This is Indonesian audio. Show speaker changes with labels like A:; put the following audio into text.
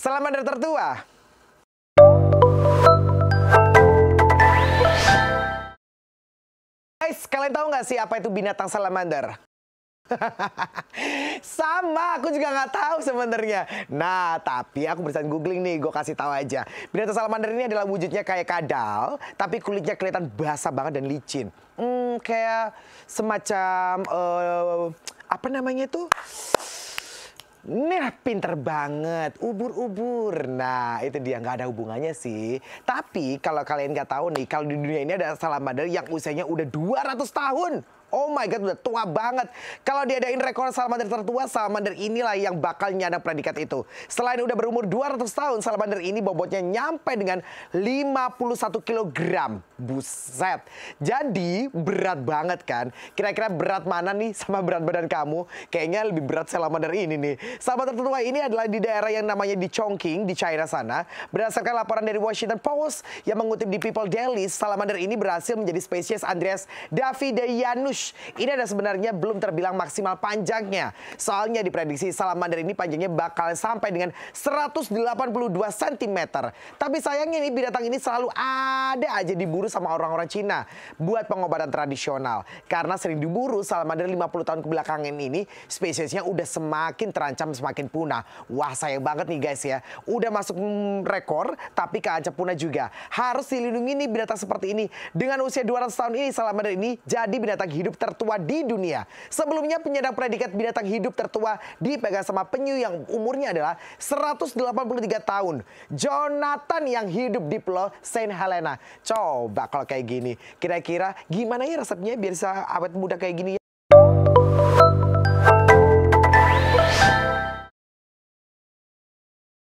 A: Selamat dari tertua. Guys, kalian tahu nggak sih apa itu binatang salamander? Sama, aku juga nggak tahu sebenarnya. Nah, tapi aku berusaha googling nih, gue kasih tahu aja. Binatang salamander ini adalah wujudnya kayak kadal, tapi kulitnya kelihatan basah banget dan licin. Hmm, kayak semacam uh, apa namanya itu? Nah, pinter banget, ubur-ubur. Nah, itu dia nggak ada hubungannya sih. Tapi kalau kalian nggak tahu nih, kalau di dunia ini ada salamander yang usianya udah 200 tahun. Oh my God, udah tua banget. Kalau diadain rekor salamander tertua, salamander inilah yang bakal nyana predikat itu. Selain udah berumur 200 tahun, salamander ini bobotnya nyampe dengan 51 kg. Buset. Jadi berat banget kan? Kira-kira berat mana nih sama berat badan kamu? Kayaknya lebih berat salamander ini nih. Salamander tertua ini adalah di daerah yang namanya di Chongqing, di China sana. Berdasarkan laporan dari Washington Post yang mengutip di People Daily, salamander ini berhasil menjadi spesies Andreas Davidianus Bush. Ini ada sebenarnya belum terbilang maksimal panjangnya. Soalnya diprediksi salamander ini panjangnya bakal sampai dengan 182 cm. Tapi sayangnya ini binatang ini selalu ada aja diburu sama orang-orang Cina buat pengobatan tradisional. Karena sering diburu, salamander 50 tahun kebelakangan ini spesiesnya udah semakin terancam semakin punah. Wah sayang banget nih guys ya. Udah masuk rekor tapi keancam punah juga. Harus dilindungi nih binatang seperti ini. Dengan usia 200 tahun ini salamander ini jadi binatang hidup hidup tertua di dunia. Sebelumnya penyandang predikat binatang hidup tertua dipegang sama penyu yang umurnya adalah 183 tahun. Jonathan yang hidup di pulau Saint Helena. Coba kalau kayak gini, kira-kira gimana ya resepnya biar bisa awet muda kayak gini ya?